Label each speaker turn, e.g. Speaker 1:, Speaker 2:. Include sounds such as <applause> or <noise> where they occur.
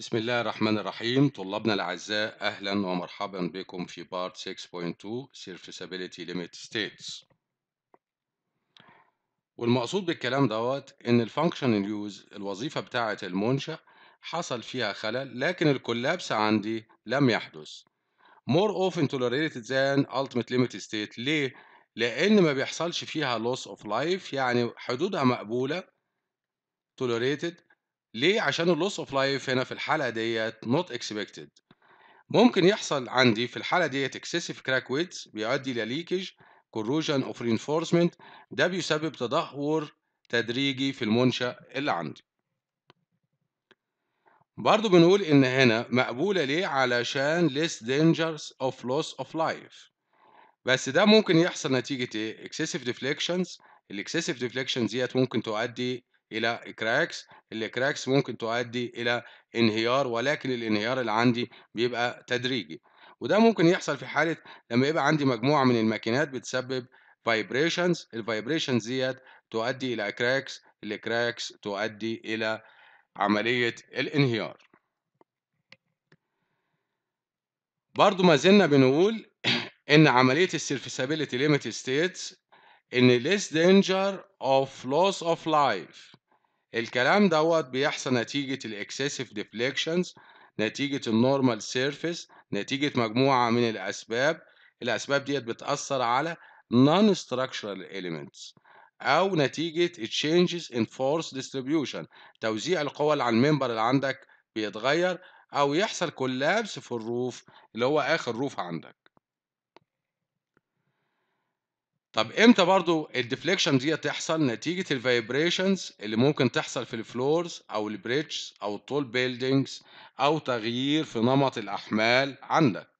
Speaker 1: بسم الله الرحمن الرحيم طلابنا الأعزاء أهلا ومرحبا بكم في بارت 6.2 Surfaceability Limit States والمقصود بالكلام دوت إن Functional Use الوظيفة بتاعة المنشأ حصل فيها خلل لكن الكولابس عندي لم يحدث more often tolerated than ultimate limit state ليه؟ لأن ما بيحصلش فيها loss of life يعني حدودها مقبولة tolerated ليه؟ عشان اللوس اوف لايف هنا في الحالة ديت نوت اكسبكتد ممكن يحصل عندي في الحالة ديت اكسسيف كراك ويدز بيؤدي إلى ليكج كوروجن of reinforcement ده بيسبب تدهور تدريجي في المنشأ اللي عندي برضو بنقول إن هنا مقبولة ليه؟ علشان less dangers of loss of life بس ده ممكن يحصل نتيجة إيه؟ excessive deflections الاكسسيف deflections ديت ممكن تؤدي الى كراكس الكراكس ممكن تؤدي الى انهيار ولكن الانهيار اللي عندي بيبقى تدريجي وده ممكن يحصل في حاله لما يبقى عندي مجموعه من الماكينات بتسبب فايبريشنز الفايبريشنز ديت تؤدي الى كراكس الكراكس تؤدي الى عمليه الانهيار برضو ما زلنا بنقول <clears throat> ان عمليه السيرفيسابيلتي ليميت ستيتس ان ليس دينجر اوف لوس اوف لايف الكلام دوت بيحصل نتيجة الاكسسيف ديفليكشنز نتيجة النورمال سيرفيس نتيجة مجموعة من الأسباب الأسباب ديت بتأثر على non structural elements أو نتيجة changes in force distribution توزيع القوى على المنبر اللي عندك بيتغير أو يحصل collapse في الروف اللي هو آخر روف عندك طب امتى برضو الديفليكشن دي تحصل نتيجة الفايبريشنز اللي ممكن تحصل في الفلورز او البريتش او الطول بيلدينجز او تغيير في نمط الاحمال عندك